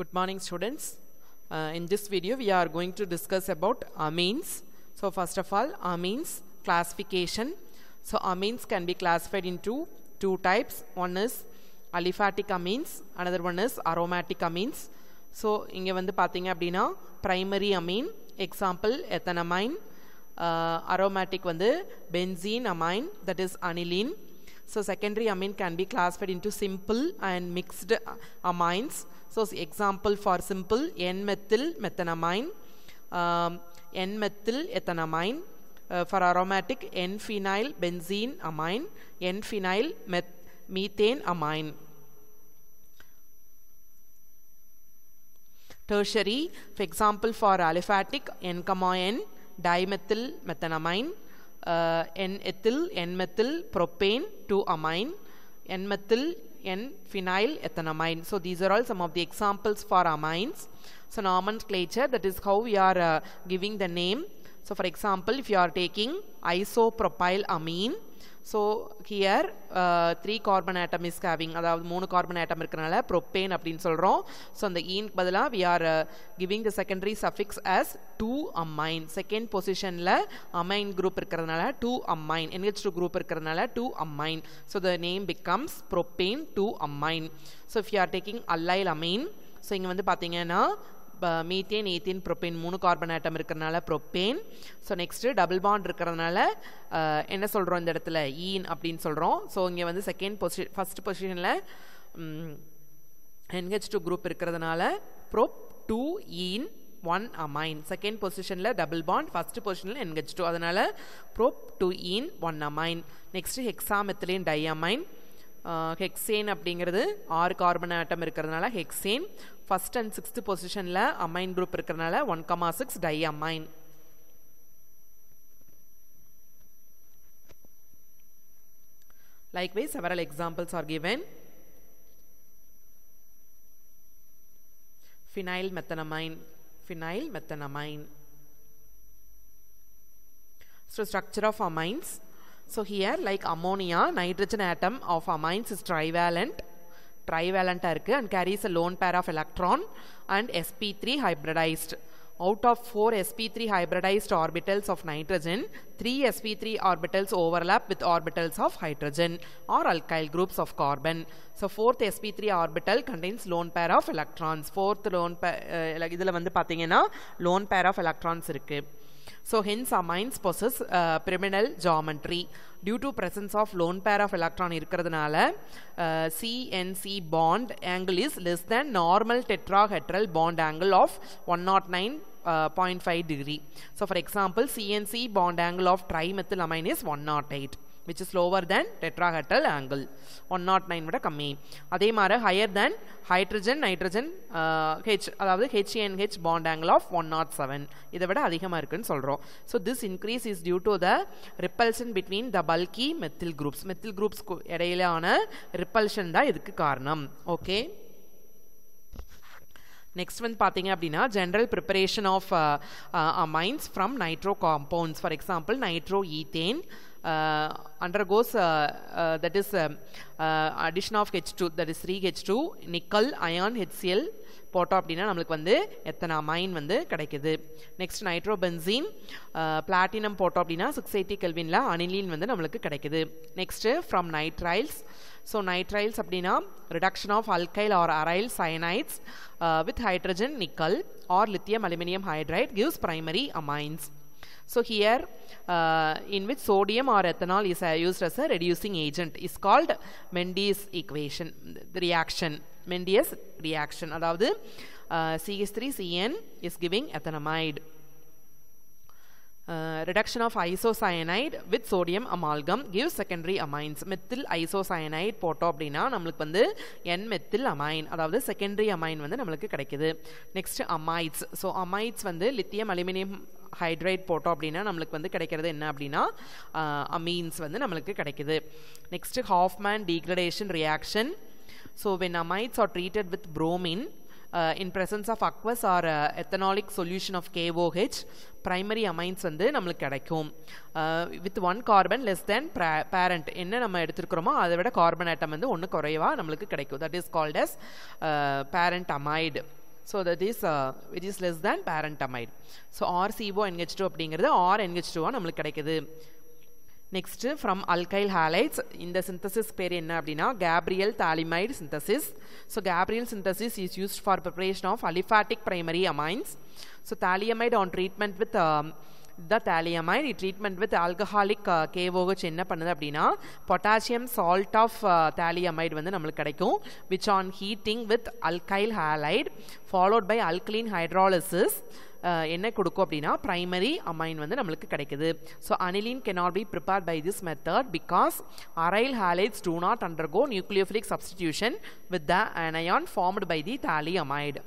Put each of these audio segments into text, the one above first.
Good morning students. Uh, in this video we are going to discuss about amines. So first of all amines classification. So amines can be classified into two types. One is aliphatic amines, another one is aromatic amines. so so இங்கே வந்து பார்த்தீங்க அப்படின்னா primary amine example ethanamine aromatic வந்து benzene amine that is aniline so secondary amine can be classified into simple and mixed amines So example for simple N-methyl methanamine, um, N-methyl ethanamine, uh, for aromatic N-phenyl benzene amine, N-phenyl methane amine. Tertiary, for example for aliphatic N, N, dimethyl methanamine, uh, N-ethyl, N-methyl propane 2 amine, N-methyl and phenylethanamine. So these are all some of the examples for amines. So nomenclature, that is how we are uh, giving the name. So for example, if you are taking isopropylamine, so here three carbon atom is having அதாவது மூணு carbon atom இருக்கிறனால propane அப்படின்னு சொல்கிறோம் so அந்த ஈனுக்கு பதிலாக we are giving the secondary suffix as two amine second பொசிஷனில் amine group இருக்கிறதுனால two amine NH two group இருக்கிறதுனால two amine so the name becomes propane two amine so if you are taking allyl amine so இங்கே வந்து பார்த்தீங்கன்னா methane ethane propane மூணு carbon atom இருக்கிறனால propane so next double bond இருக்கிறதுனால என்ன சொல்கிறோம் இந்த இடத்துல ஈன் அப்படின்னு சொல்கிறோம் ஸோ இங்கே வந்து செகண்ட் பொசி ஃபஸ்ட் பொசிஷனில் என்ஹெச் டூ குரூப் இருக்கிறதுனால prop two ene one amine second பொசிஷனில் டபுள் பாண்ட் ஃபஸ்ட்டு பொசிஷனில் என்ஹெச் டூ அதனால் prop two ene one amine next ஹெக்ஸாமெத்திலேயும் டை அமைன் ஹெக்ஸேன் அப்படிங்கிறது ஆறு கார்பன் ஆட்டம் இருக்கிறதுனால ஹெக்ஸேன் ஃபஸ்ட் அண்ட் சிக்ஸ்த் பொசிஷனில் அமைன் குரூப் இருக்கிறதுனால one comma six di amine Likewise, several examples are given. Phenyl methanamine, phenyl methanamine. So, structure of amines. So here like ammonia, nitrogen atom of amines is trivalent, trivalent and carries a lone pair of electron and sp3 hybridized. Out of 4 sp3 hybridized orbitals of nitrogen, 3 sp3 orbitals overlap with orbitals of hydrogen or alkyl groups of carbon. So fourth sp3 orbital contains lone pair of electrons. Fourth lone pair, இதில் வந்து பார்த்தீங்கன்னா lone pair of electrons இருக்குது. So hence amines possess uh, pyramidal geometry. Due to presence of lone pair of electron இருக்கிறதுனால uh, bond angle is less than normal tetrahedral bond angle of 1.9.5 uh, degree. So for example, C-N-C bond angle of trimethylamine is 108. Which is lower than tetrahedral angle one not nine விட கம்மி அதே மாதிரி higher than hydrogen nitrogen H அதாவது HNH bond angle of one not seven இதை விட அதிகமாக இருக்குன்னு சொல்கிறோம் so this increase is due to the repulsion between the bulky methyl groups methyl குரூப்ஸ்க்கு இடையிலான ரிப்பல்ஷன் தான் இதுக்கு காரணம் ஓகே நெக்ஸ்ட் வந்து பார்த்தீங்க அப்படின்னா general preparation of amines from nitro compounds for example nitro ethane Uh, undergoes uh, uh, that is um, addition of H2 that is 3H2 nickel ion HCl போட்டோம் அப்படின்னா நம்மளுக்கு வந்து எத்தனை அமைன் வந்து கிடைக்குது நெக்ஸ்ட் நைட்ரோபென்சீன் பிளாட்டினம் போட்டோம் அப்படின்னா six eighty கெல்வினில் aniline வந்து நம்மளுக்கு கிடைக்குது next from nitriles so nitriles அப்படின்னா reduction of alkyl or aryl cyanides with hydrogen nickel or lithium aluminium hydride gives primary amines So here uh, in which sodium or ethanol is uh, used as a reducing agent is called Mendez equation, the reaction, Mendez reaction. அதாவது uh, CH3CN is giving ethanamide. Uh, reduction of isocyanide with sodium amalgam gives secondary amines methyl isocyanide போட்டோம் அப்படின்னா நம்மளுக்கு வந்து n methyl amine அதாவது secondary amine vandu நம்மளுக்கு கிடைக்குது Next, amides. So, amides vandu lithium aluminium hydrate போட்டோம் அப்படின்னா நம்மளுக்கு வந்து கிடைக்கிறது என்ன அப்படின்னா அமீன்ஸ் வந்து நம்மளுக்கு கிடைக்குது next Hofmann degradation reaction so when amides are treated with bromine uh, in presence of aqueous or uh, ethanolic solution of KOH primary amines வந்து நம்மளுக்கு கிடைக்கும் with one carbon less than parent என்ன நம்ம எடுத்துருக்கிறோமோ அதை விட கார்பன் ஆட்டம் வந்து ஒன்று குறைவாக நம்மளுக்கு கிடைக்கும் that is called as parent amide so that is it is less than parent amide so R CO NH two அப்படிங்கிறது ஆர் என்ஹெச் டூவாக நம்மளுக்கு கிடைக்குது நெக்ஸ்ட்டு ஃப்ரம் அல்கைல் ஹாலைட்ஸ் இந்த சிந்தசிஸ் பேர் என்ன அப்படின்னா Gabriel phthalimide synthesis so Gabriel synthesis is used for preparation of aliphatic primary amines so phthalimide on treatment with that ஆலியமைன் it treatment with alcoholic KOH என்ன பண்ணுது அப்படின்னா பொட்டாசியம் சால்ட் ஆஃப் தாலியமைடு வந்து நம்மளுக்கு கிடைக்கும் which on heating with alkyl halide followed by alkaline hydrolysis என்ன கொடுக்கும் அப்படின்னா ப்ரைமரி அமைன் வந்து நம்மளுக்கு கிடைக்குது so aniline cannot be prepare by this method because aryl halides do not undergo nucleophilic substitution with the anion formed by the phthalimide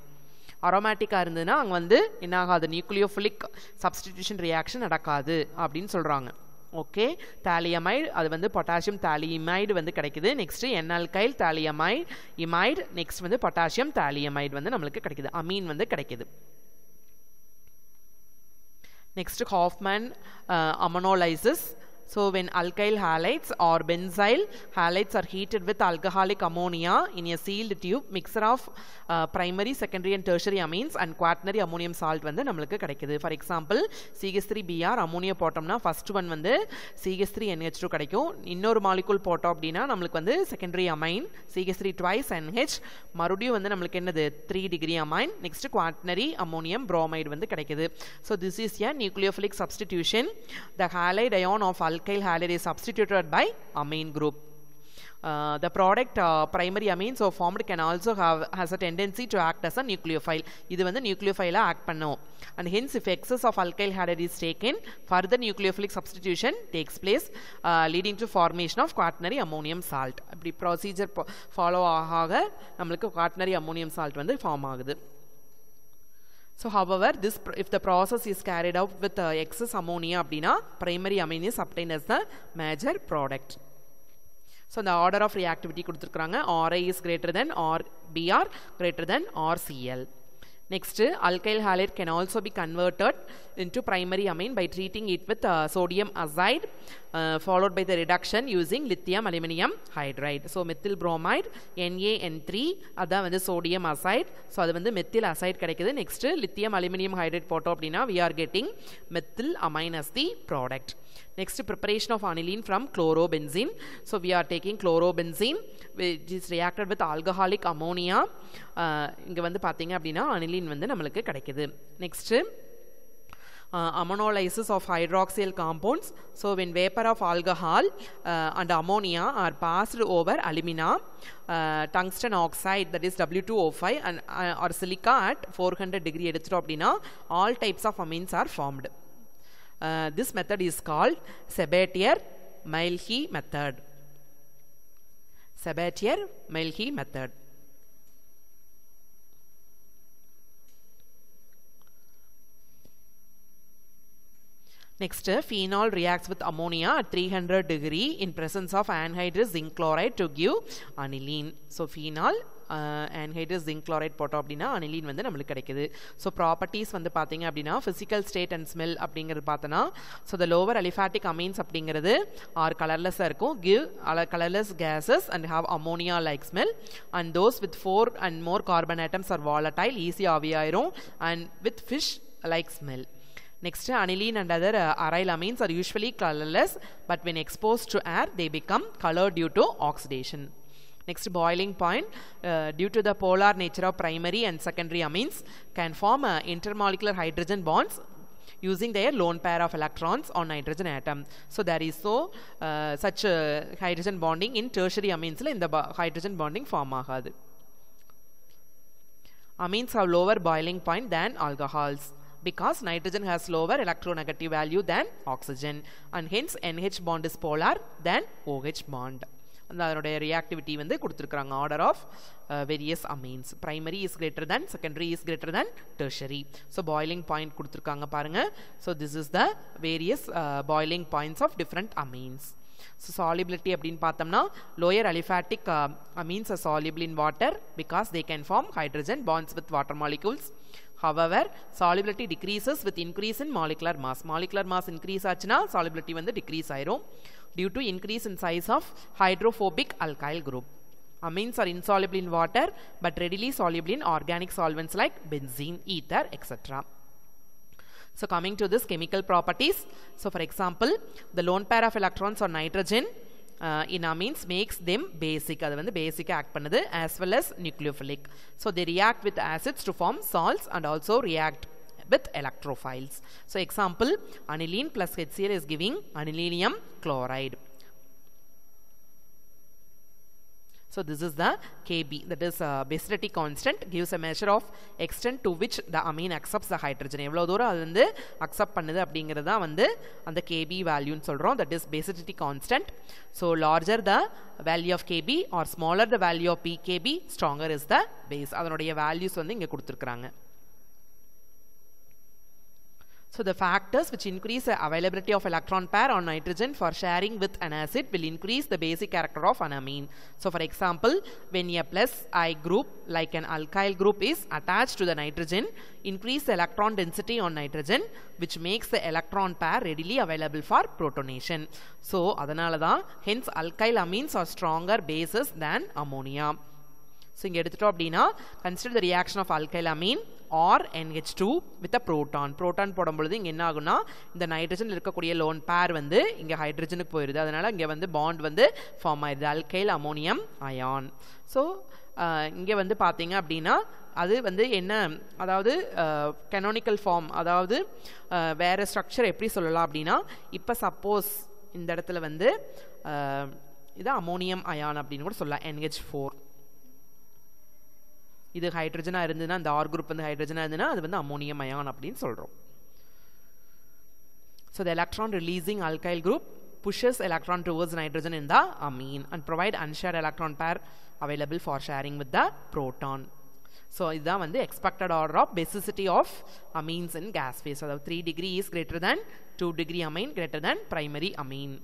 அரோமேட்டிக்காக இருந்ததுன்னா அங்கே வந்து என்ன ஆகாது நியூக்ளியோஃபிலிக் சப்ஸ்டிடியூஷன் ரியாக்ஷன் நடக்காது அப்படின்னு சொல்கிறாங்க ஓகே தாலியமைடு அது வந்து பொட்டாசியம் தாலியமைடு வந்து கிடைக்குது நெக்ஸ்ட்டு கைல் தாலியமைடு இமைடு நெக்ஸ்ட் வந்து பொட்டாசியம் தாலியமைடு வந்து நம்மளுக்கு கிடைக்குது அமீன் வந்து கிடைக்குது next Hoffmann ammonolysis so when alkyl halides or benzyl halides are heated with alcoholic ammonia in a sealed tube, mixture of primary secondary and and tertiary and quaternary quaternary salt வந்து நம்மளுக்கு கிடைக்குது for example three P R ammonia போட்டோம்னா first one வந்து three C H three N H two கிடைக்கும் இன்னொரு molecule போட்டோம் அப்படின்னா நம்மளுக்கு வந்து secondary amine three twice N H மறுபடியும் வந்து நம்மளுக்கு என்னது three degree amine next quaternary ammonium bromide வந்து கிடைக்குது so this is a nucleophilic substitution the halide ion of al alkyl halide is substituted by amine group. Uh, the product uh, primary amine so formed can also have has a tendency to act as a nucleophile இது வந்து nucleophile act பண்ணும் and hence if excess of alkyl halide is taken further nucleophilic substitution takes place uh, leading to formation of quaternary ammonium salt இப்படி procedure follow ஆக நம்மளுக்கு quaternary ammonium salt வந்து form ஆகுது So, however, this if the process is carried out with excess uh, ammonia, abdina, primary amine is obtained as the major product. So, the order of reactivity, could Ri is greater than RBr greater than RCl. Next, alkyl halide can also be converted into primary amine by treating it with uh, sodium azide uh, followed by the reduction using lithium aluminium hydride. So, methyl bromide, NaN3, that is sodium azide. So, that is methyl azide Next, lithium aluminium hydride we are getting methyl amine as the product. Next, preparation of aniline from chlorobenzene. So we are taking chlorobenzene which is reacted with alcoholic ammonia. இங்கே வந்து பார்த்தீங்க அப்படின்னா aniline வந்து நம்மளுக்கு கிடைக்கிது Next, uh, ammonolysis of hydroxyl compounds. So when vapor of alcohol uh, and ammonia are passed over alumina, uh, tungsten oxide that is W2O5 and uh, or silica at 400 degree எடுத்துட்டோம் அப்படின்னா all types of amines are formed. Uh, this method is called Sabatier-Milhi method. Sabatier-Milhi method. Next, phenol reacts with ammonia at 300 degree in presence of anhydrous zinc chloride to give aniline. So, phenol anhydrous zinc chloride போட்டோம் அப்படின்னா aniline வந்து நம்மளுக்கு கிடைக்குது so properties வந்து பார்த்தீங்க அப்படின்னா physical state and smell அப்படிங்கிறது பார்த்தோன்னா so the lower aliphatic amines அப்படிங்கிறது ஆர் கலர்லெஸ்ஸாக இருக்கும் give colourless gases and have ammonia like smell and those with four and more carbon atoms are volatile ஈஸியாக ஆவியாயிரும் and with fish like smell next aniline and other aryl amines are usually colourless but when expose to air they become colour due to oxidation Next boiling point uh, due to the polar nature of primary and secondary amines can form uh, intermolecular hydrogen bonds using their lone pair of electrons on nitrogen atom. So there is so uh, such uh, hydrogen bonding in tertiary amines in the hydrogen bonding form Amines have lower boiling point than alcohols because nitrogen has lower electronegative value than oxygen and hence NH bond is polar than OH bond. அந்த அதனுடைய reactivity வந்து கொடுத்துருக்குறாங்க order of various amines primary is greater than secondary is greater than tertiary so boiling point கொடுத்துருக்காங்க பாருங்கள் so this is the various boiling points of different amines so solubility அப்படின்னு பார்த்தோம்னா lower aliphatic amines are soluble in water because they can form hydrogen bonds with water molecules However, solubility decreases with increase in molecular mass. Molecular mass increase ஆச்சுனா solubility the decrease ஆயிரும் due to increase in size of hydrophobic alkyl group. Amines are insoluble in water but readily soluble in organic solvents like benzene, ether, etc. So coming to this chemical properties. So for example, the lone pair of electrons are nitrogen இனா means makes them basic அது வந்து பேசிக்காக act பண்ணுது as well as nucleophilic so they react with acids to form salts and also react with electrophiles. So example, aniline plus HCl is giving anilinium chloride So this is the Kb that is uh, basicity constant gives a measure of extent to which the amine accepts the hydrogen எவ்வளோ தூரம் அது வந்து accept பண்ணுது அப்படிங்கிறது தான் வந்து அந்த K B வேல்யூன்னு சொல்கிறோம் that is basicity constant so larger the value of K B or smaller the value of P K B stronger is the base அதனுடைய வேல்யூஸ் வந்து இங்கே கொடுத்துருக்குறாங்க So the factors which increase the availability of electron pair on nitrogen for sharing with an acid will increase the basic character of an amine. So for example, when a plus I group like an alkyl group is attached to the nitrogen, increase the electron density on nitrogen which makes the electron pair readily available for protonation. So அதனாலதான் hence alkyl amines are stronger bases than ammonia. So இங்கே எடுத்துட்டோம் அப்படின்னா consider the reaction of alkylamine R N H two with a proton proton போடும் பொழுது இங்கே என்ன ஆகும்னா இந்த நைட்ரஜனில் இருக்கக்கூடிய லோன் பேர் வந்து இங்கே ஹைட்ரஜனுக்கு போயிடுது அதனால் இங்கே வந்து பாண்ட் வந்து ஃபார்ம் ஆயிடுது அல்கைல் அமோனியம் அயான் ஸோ இங்கே வந்து பார்த்தீங்க அப்படின்னா அது வந்து என்ன அதாவது கெனோனிக்கல் ஃபார்ம் அதாவது வேறு ஸ்ட்ரக்சர் எப்படி சொல்லலாம் அப்படின்னா இப்போ சப்போஸ் இந்த இடத்துல வந்து இது அமோனியம் அயான் அப்படின்னு கூட சொல்லலாம் என்ஹெச் ஃபோர் இது ஹைட்ரஜனாக இருந்ததுன்னா இந்த ஆர் குரூப் வந்து ஹைட்ரஜனாக இருந்ததுன்னா அது வந்து அம்மோனியம் அயான் அப்படின்னு சொல்கிறோம் so the electron releasing alkyl group pushes electron towards nitrogen in the amine and provide unshared electron pair available for sharing with the proton so இதுதான் வந்து expected order of basicity of amines in gas phase அதாவது three degree is greater than two degree amine greater than primary amine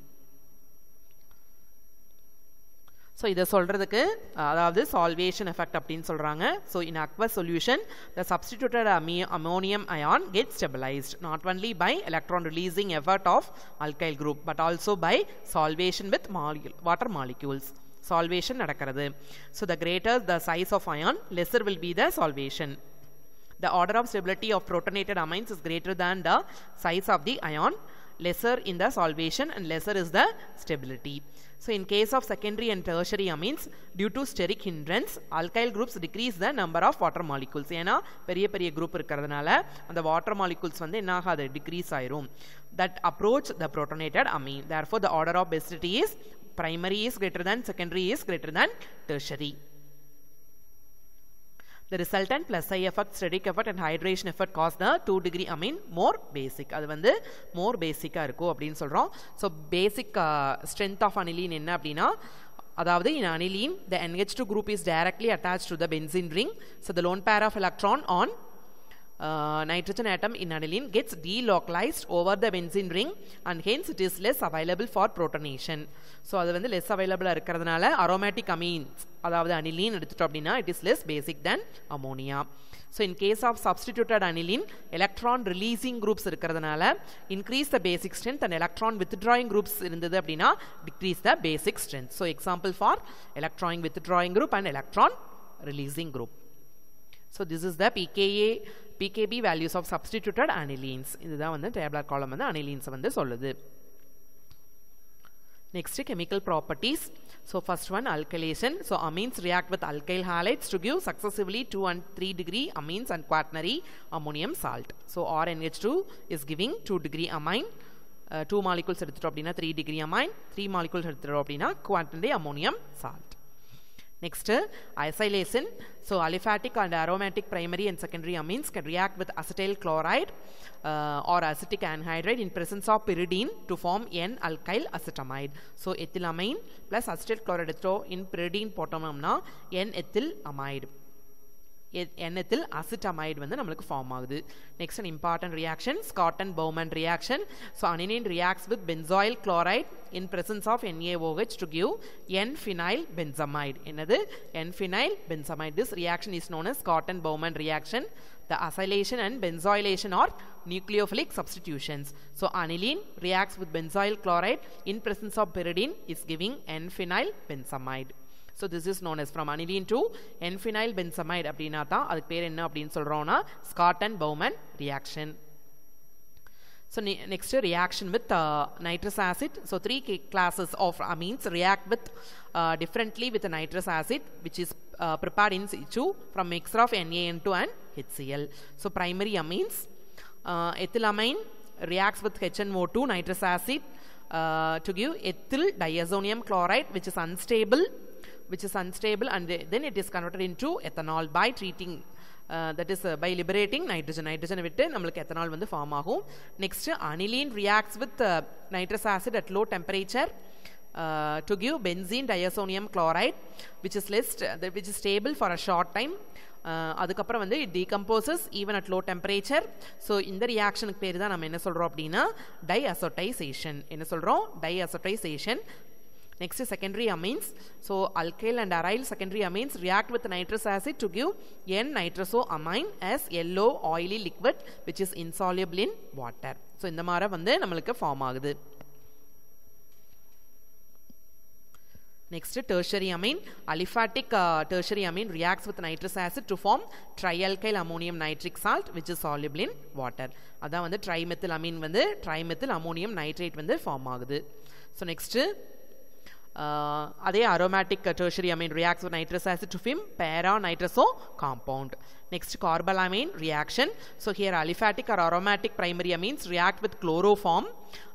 so இதை சொல்கிறதுக்கு அதாவது solvation effect அப்படின்னு சொல்கிறாங்க so in aqueous solution the substituted அமி ammonium ion get stabilised not only by electron releasing effort of alkyl group but also by solvation with molecule water molecules solvation நடக்கிறது so the greater the size of ion lesser will be the solvation the order of stability of protonated amines is greater than the size of the ion lesser in the solvation and lesser is the stability. So in case of secondary and tertiary amines, due to steric hindrance, alkyl groups decrease the number of water molecules. ஏன்னா பெரிய பெரிய group and the water molecules vande என்ன ஆகாது decrease ஆயிரும். That approach the protonated amine. Therefore the order of basicity is primary is greater than secondary is greater than tertiary. The resultant plus I effect, static effect and hydration effect cause the 2 degree I mean more basic அது வந்து more basic இருக்கும் அப்படின்னு சொல்கிறோம் so basic strength of aniline என்ன அப்படின்னா அதாவது in aniline the N H two group is directly attach to the benzene ring so the lone pair of electron on nitrogen atom in aniline gets delocalised over the the ring and hence it it is less available for so அது வந்து less அவைலபிளாக இருக்கிறதுனால aromatic amines அதாவது aniline எடுத்துட்டோம் அப்படின்னா it is less basic than ammonia so in case of substituted aniline electron releasing groups இருக்கிறதுனால increase the basic strength and electron withdrawing groups இருந்தது அப்படின்னா decrease the basic strength so example for electronic drawing group and electron releasing group so this is the P K A PKB values of substituted anilines. இதுதான் வந்து டேப்லர் காலம் வந்து அனிலீன்ஸை வந்து சொல்லுது Next, chemical properties. So, first one, alkylation. So, amines react with alkyl halides to give successively 2 and 3 degree amines and quaternary ammonium salt. So, RNH2 is giving 2 degree amine. Uh, 2 molecules எடுத்துட்டோம் அப்படின்னா 3 degree amine. 3 molecules எடுத்துட்டோம் அப்படின்னா quaternary ammonium salt. Next, isolation. So aliphatic and aromatic primary and secondary amines can react with acetyl chloride uh, or acetic anhydride in presence of pyridine to form N-alkyl acetamide. So ethylamine plus acetyl chloride in pyridine na, N-ethyl amide. എണ്ണത്തിൽ acetamide വന്ന് നമ്മൾക്ക് form ആകുത് next an important reaction Schotten Baumann reaction so അണിനൈൻ reacts with benzoyl chloride in presence of N A O H to give N phenyl benzamide എന്നത് N phenyl benzamide this reaction is known as Schotten Baumann reaction the acylation and benzoylation or nucleophilic substitutions. So aniline reacts with benzoyl chloride in presence of pyridine is giving N-phenyl benzamide. So this is known as from aniline to N phenyl benzamide. அப்படின்னா தான் அதுக்கு பேர் என்ன அப்படின்னு சொல்கிறோன்னா Schotten Baumann So ne next reaction with uh, nitrous acid. So three classes of amines react with uh, differently with nitrous acid which is uh, prepared in situ from mixture of NaN2 and HCl. So primary amines, uh, ethylamine reacts with HNO2 nitrous acid uh, to give ethyl diazonium chloride which is unstable which is unstable and they, then it is converted into ethanol by treating that is by liberating nitrogen நைட்ரஜனை விட்டு நம்மளுக்கு ethanol வந்து form ஆகும் with aniline uh, nitrous with nitrous acid at low temperature to benzene diazonium chloride which which is uh, which is stable for a short time uh, அதுக்கப்புறம் வந்து it decomposes even at low temperature so இந்த ரியாக்ஷனுக்கு பேர் தான் நம்ம என்ன சொல்கிறோம் அப்படின்னா டை அசோட்டைசேஷன் என்ன சொல்கிறோம் diazotisation Next is secondary amines. So alkyl and aryl secondary amines react with nitrous acid to give N-nitrosoamine as yellow oily liquid which is insoluble in water. So இந்த மாற வந்து நம்மளுக்கு form ஆகுது. Next, tertiary amine. Aliphatic uh, tertiary amine reacts with nitrous acid to form trialkyl ammonium nitric salt which is soluble in water. அதான் வந்து trimethylamine வந்து trimethyl ammonium nitrate வந்து form ஆகுது. So next, அதே aromatic tertiary amine reacts nitrous acid to form para nitroso compound next carbyl carbylamine reaction so here aliphatic or aromatic primary amines react with chloroform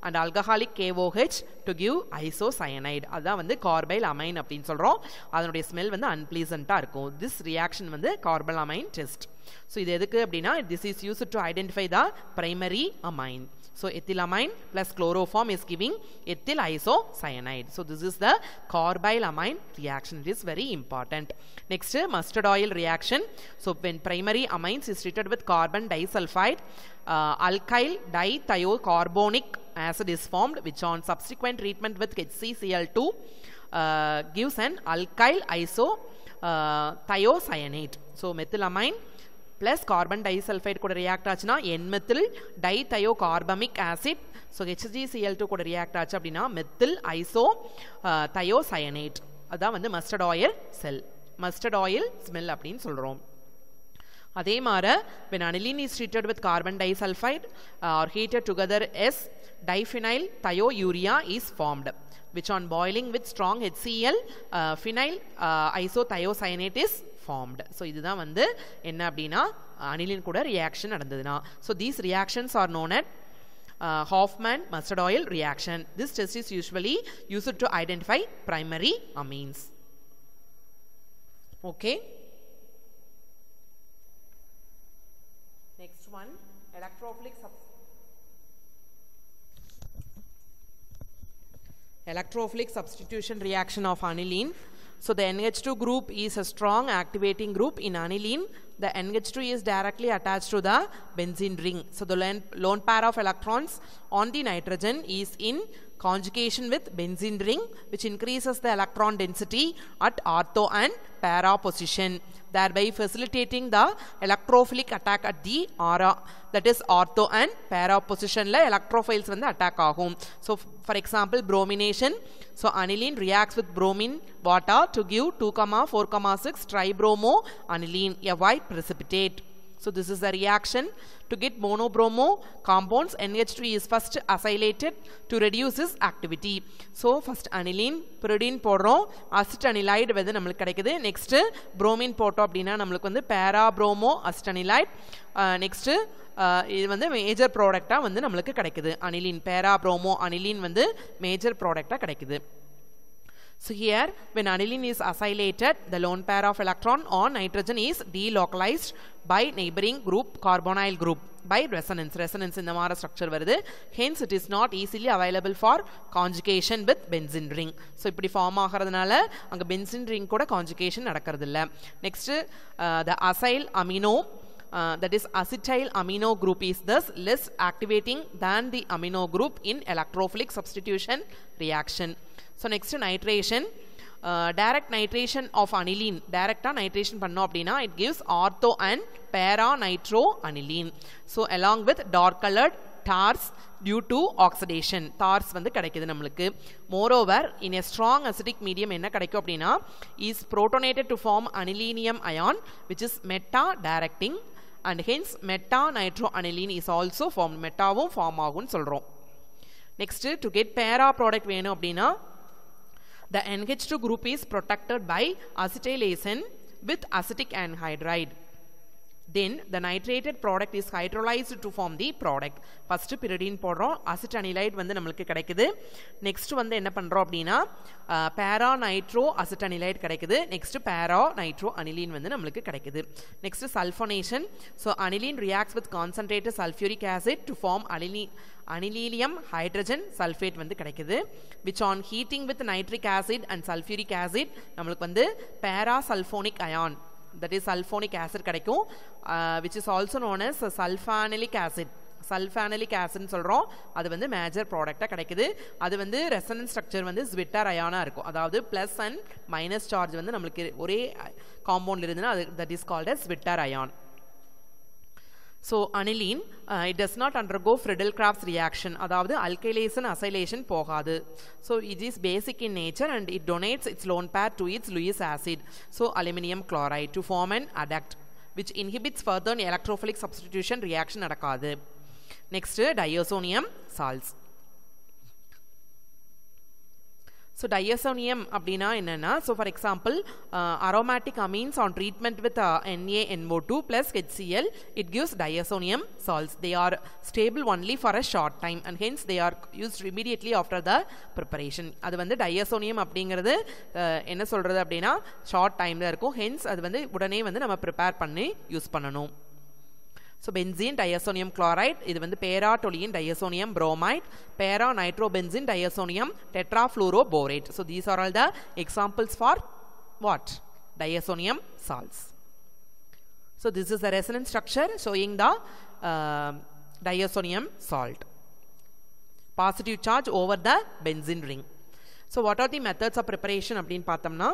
and alcoholic K O H to give isocyanide அதுதான் வந்து கார்பைல் amine அப்படின்னு சொல்கிறோம் அதனுடைய smell வந்து அன்பிளீசண்டாக இருக்கும் this reaction வந்து carbylamine test So, this is used to identify the primary amine. So, ethylamine plus chloroform is giving ethyl isocyanide. So, this is the carbyl amine reaction. It is very important. Next, mustard oil reaction. So, when primary amines is treated with carbon disulfide, uh, alkyl di thio carbonic acid is formed, which on subsequent treatment with HCl 2 uh, gives an alkyl isothiocyanate. Uh, so, methylamine plus carbon disulphide கூட react ஆச்சுன்னா N methyl dithiocarbamic acid so H G C L two கூட react ஆச்சு அப்படின்னா methyl isothiocyanate அதுதான் வந்து mustard oil செல் mustard oil smell அப்படின்னு சொல்கிறோம் அதே மாதிரி when aniline is treated with carbon disulphide or heated together S diphenyl thiourea is formed which on boiling with strong H C L phenyl iso thio is formed so இதுதான் வந்து என்ன அப்படின்னா aniline So, reaction நடந்ததுன்னா so these reactions are Hoffman mustard oil reaction. This test is usually used to identify primary amines. Okay. Next one, electrophilic electrophilic substitution reaction of aniline so the NH2 group is a strong activating group in aniline. The NH2 is directly attached to the benzene ring. So the lone pair of electrons on the nitrogen is in conjugation with benzene ring which increases the electron density at ortho and para position thereby facilitating the electrophilic attack at the ara, that is ortho and para position. positionல electrophiles வந்து attack ஆகும் so for example bromination so aniline reacts with bromine water to give 2 4 6 tribromo aniline a white precipitate So this is the reaction to get monobromo compounds. NH2 is first acylated to reduce its activity. So first aniline, pyridine போடுறோம் acetanilide வந்து நம்மளுக்கு கிடைக்குது next bromine போட்டோம் அப்படின்னா நம்மளுக்கு வந்து para-bromo acetanilide next இது வந்து major product வந்து நம்மளுக்கு கடைக்குது. அனிலின் பேரா ப்ரோமோ அனிலின் வந்து major product கடைக்குது. So here when aniline is acylated, the lone pair of electron on nitrogen is delocalized by neighboring group carbonyl group by resonance. Resonance in the mara structure varudhu. Hence it is not easily available for conjugation with benzene ring. So இப்படி form aakharadhu nal, benzene ring koda conjugation நடக்கிறதில்ல. Next, uh, the acyl amino Uh, that is acetyl amino group is thus less activating than the amino group in electrophilic substitution reaction. So next to nitration, uh, direct nitration of aniline, direct nitration panno abdina, it gives ortho and para nitro aniline. So along with dark colored TARS due to oxidation. TARS வந்து கடைக்கிது நம்மிலுக்கு. Moreover, in a strong acidic medium என்ன கடைக்கு அப்படினா, is protonated to form anilinium ion, which is meta-directing and hence meta-nitroaniline is also formed. Meta form is formed. Next, to get para product, we the NH2 group is protected by acetylation with acetic anhydride. Then the nitrated product is hydrolysed to form the product first pyridine போடுறோம் acetanilide வந்து நம்மளுக்கு கிடைக்குது next வந்து என்ன பண்ணுறோம் அப்படின்னா பேரா nitro acid அனிலைட் கிடைக்குது நெக்ஸ்ட் பேரா நைட்ரோ அனிலின் வந்து நம்மளுக்கு கிடைக்குது next sulphonation so aniline reacts with concentrated sulphuric acid to form அனிலி அனிலீலியம் ஹைட்ரஜன் சல்ஃபேட் வந்து கிடைக்குது which on heating with nitric acid and sulphuric acid நம்மளுக்கு வந்து para sulphonic ion that is sulphonic acid கிடைக்கும் which is also known as sulphanilic acid sulphanilic ஆசிட்னு சொல்கிறோம் அது வந்து மேஜர் ப்ராடக்டாக கிடைக்குது அது வந்து ரெசனன் ஸ்ட்ரக்சர் வந்து ஸ்விட்டர் அயானாக இருக்கும் அதாவது ப்ளஸ் அண்ட் மைனஸ் சார்ஜ் வந்து நம்மளுக்கு ஒரே காம்பவுண்டில் இருந்துன்னா அது that is called as zwitterion So aniline, uh, it does not undergo Friedel-Crafts reaction, That is, alkylation, acylation போகாது. So it is basic in nature and it donates its lone pair to its Lewis acid, so aluminium chloride to form an adduct, which inhibits further electrophilic substitution reaction நடக்காது. Next, diazonium salts. So diazonium அப்படின்னா என்னென்னா so for example aromatic amines on treatment with N A N O two plus H C L it gives diazonium salts they are stable only for a short time and hence they are use immediately after the preparation அது வந்து diazonium அப்படிங்கிறது uh, என்ன சொல்கிறது அப்படின்னா short டைமில் இருக்கும் hence அது வந்து உடனே வந்து நம்ம ப்ரிப்பேர் பண்ணி யூஸ் பண்ணணும் So benzene diazonium chloride, this is paratoluene diazonium bromide, paranitrobenzene diazonium tetrafluoroborate. So these are all the examples for what? Diazonium salts. So this is the resonance structure showing the uh, diazonium salt. Positive charge over the benzene ring. So what are the methods of preparation of பார்த்தோம்னா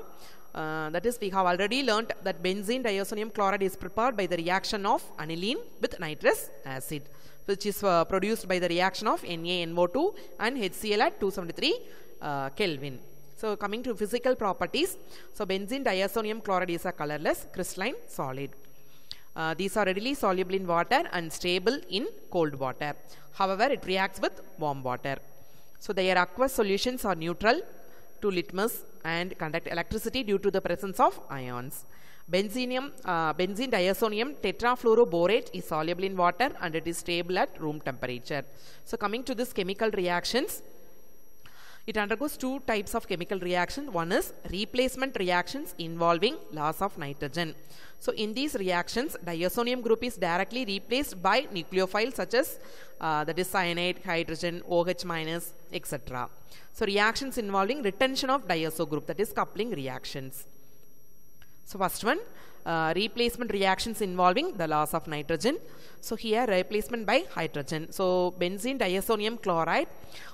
uh, that is we have already learnt that benzene diarsonium chloride is prepared by the reaction of aniline with nitrous acid which is uh, produced by the reaction of NaNO2 and HCl at 273 uh, Kelvin. So coming to physical properties, so benzene diarsonium chloride is a colorless crystalline solid. these are readily soluble in water and stable in cold water. However, it reacts with warm water. So their aqueous solutions are neutral to litmus and conduct electricity due to the presence of ions. Benzenium, uh, benzene diazonium tetrafluoroborate is soluble in water and it is stable at room temperature. So coming to this chemical reactions, it undergoes two types of chemical reaction. One is replacement reactions involving loss of nitrogen. So in these reactions, diazonium group is directly replaced by nucleophiles such as uh, that is cyanide, hydrogen, OH minus, etc. So reactions involving retention of diazo group, that is coupling reactions. So first one, uh, replacement reactions involving the loss of nitrogen. So here replacement by hydrogen. So benzene diazonium chloride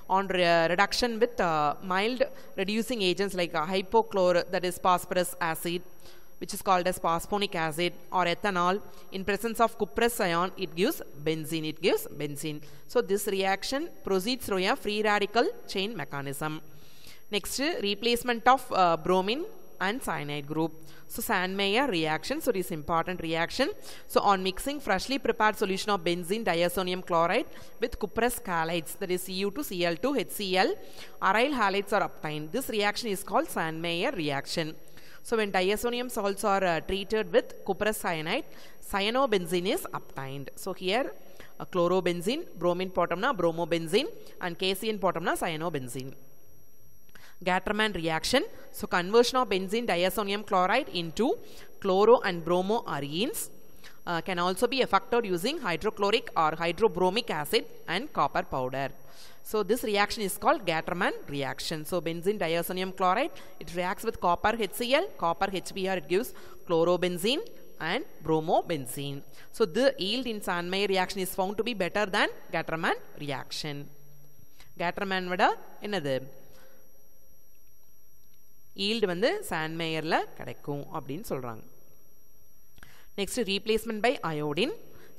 on re reduction with uh, mild reducing agents like uh, hypochlor that is phosphorus acid which is called as phosphonic acid or ethanol in presence of cuprous ion it gives benzene it gives benzene so this reaction proceeds through a free radical chain mechanism next replacement of uh, bromine and cyanide group. So Sandmeyer reaction, so it is important reaction. So on mixing freshly prepared solution of benzene diazonium chloride with cuprous halides that is Cu2Cl2 HCl, aryl halides are obtained. This reaction is called Sandmeyer reaction. So when diazonium salts are uh, treated with cuprous cyanide, cyanobenzene is obtained. So here uh, chlorobenzene, bromine potamna, bromobenzene and casein potamna, cyanobenzene. Gatterman reaction. So conversion of benzene diazonium chloride into chloro and bromo arenes uh, can also be effected using hydrochloric or hydrobromic acid and copper powder. So this reaction is called Gatterman reaction. So benzene diazonium chloride, it reacts with copper HCl, copper HBr, it gives chlorobenzene and bromobenzene. So the yield in Sandmeyer reaction is found to be better than Gatterman reaction. Gatterman vada another. Yield வந்து சாண்ட்மேயரில் கிடைக்கும் அப்படின்னு சொல்கிறாங்க Next replacement by iodine.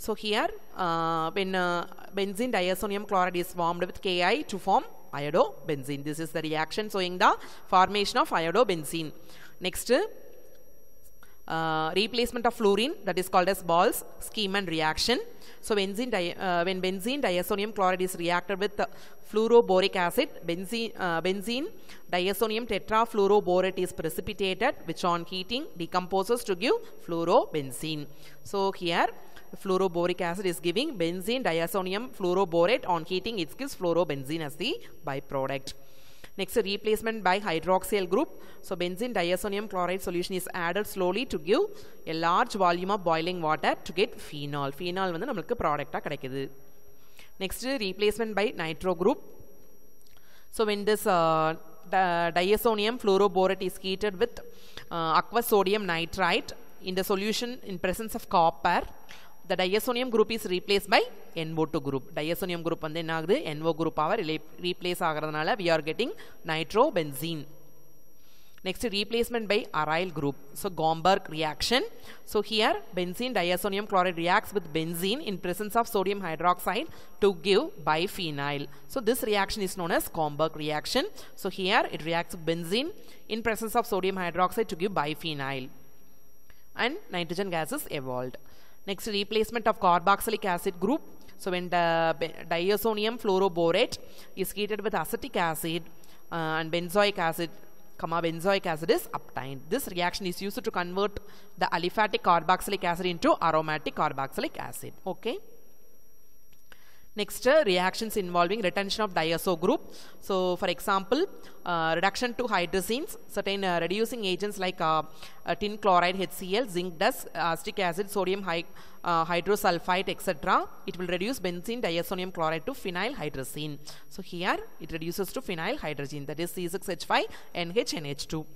So here, uh, when uh, benzene diazonium chloride is formed with Ki to form iodobenzene. This is the reaction showing the formation of iodobenzene. Next, uh, replacement of fluorine that is called as Ball's and reaction. So benzene uh, when benzene diazonium chloride is reacted with uh, fluoroboric acid, benzene, uh, benzene diazonium tetrafluoroborate is precipitated which on heating decomposes to give fluorobenzene. So here fluoroboric acid is giving benzene diazonium fluoroborate on heating it gives fluorobenzene as the byproduct. Next, replacement by hydroxyl group. So, benzene diazonium chloride solution is added slowly to give a large volume of boiling water to get phenol. Phenol வந்து நம்மளுக்கு product. Next, replacement by nitro group. So, when this this uh, diazonium fluoroborate is heated with uh, aqua sodium nitrite in the solution in presence of copper the diazonium group is replaced by NO2 group. Diazonium group and then ஆகுது NO group power replace ஆகிறதுனால we are getting nitrobenzene. Next replacement by aryl group. So Gomberg reaction. So here benzene diazonium chloride reacts with benzene in presence of sodium hydroxide to give biphenyl. So this reaction is known as Gomberg reaction. So here it reacts with benzene in presence of sodium hydroxide to give biphenyl. And nitrogen gas is evolved. Next, replacement of carboxylic acid group. So when the diazonium fluoroborate is heated with acetic acid uh, and benzoic acid, comma benzoic acid is obtained. This reaction is used to convert the aliphatic carboxylic acid into aromatic carboxylic acid. Okay. Next, uh, reactions involving retention of diazo group. So, for example, uh, reduction to hydrazines, certain uh, reducing agents like uh, uh, tin chloride, HCl, zinc dust, acetic acid, sodium hy hydrosulfite, etc. It will reduce benzene diazonium chloride to phenyl hydrazine. So, here it reduces to phenyl hydrazine, that is C6H5, nhnh NH2.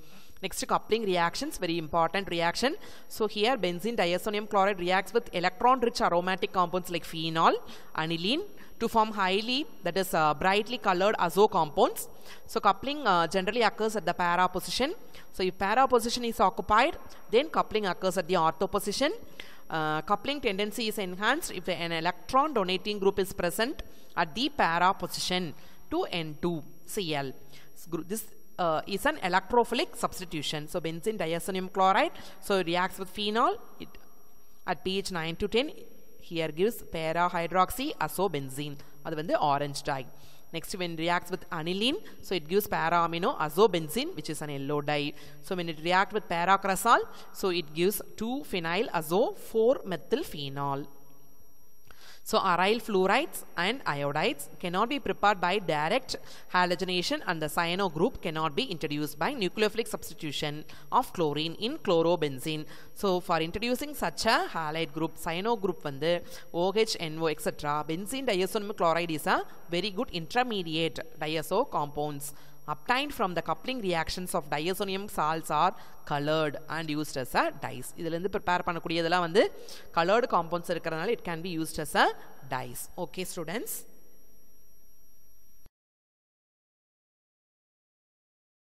Next coupling reactions, very important reaction. So here benzene diazonium chloride reacts with electron-rich aromatic compounds like phenol, aniline to form highly, that is uh, brightly colored azo compounds. So coupling uh, generally occurs at the para position. So if para position is occupied, then coupling occurs at the ortho position. Uh, coupling tendency is enhanced if an electron donating group is present at the para position to N2Cl. This uh, is an electrophilic substitution. So benzene diazonium chloride, so it reacts with phenol it, at pH 9 to 10. Here gives para hydroxy asobenzene. அது the orange dye. Next, when it reacts with aniline, so it gives para-amino azobenzene, which is an yellow dye. So when it reacts with paracrasol, so it gives 2-phenyl-azo-4-methylphenol. So aryl fluorides and iodides cannot be prepared by direct halogenation and the cyano group cannot be introduced by nucleophilic substitution of chlorine in chlorobenzene. So for introducing such a halide group, cyano group vandu OH, NO etc. Benzene diazonomic chloride is a very good intermediate diazo compounds. obtained from the coupling reactions of diazonium salts are colored and used as a dyes இதுலேருந்து prepare பண்ணக்கூடியதெல்லாம் வந்து coloured compounds இருக்கிறதுனால it can be used as a dyes okay students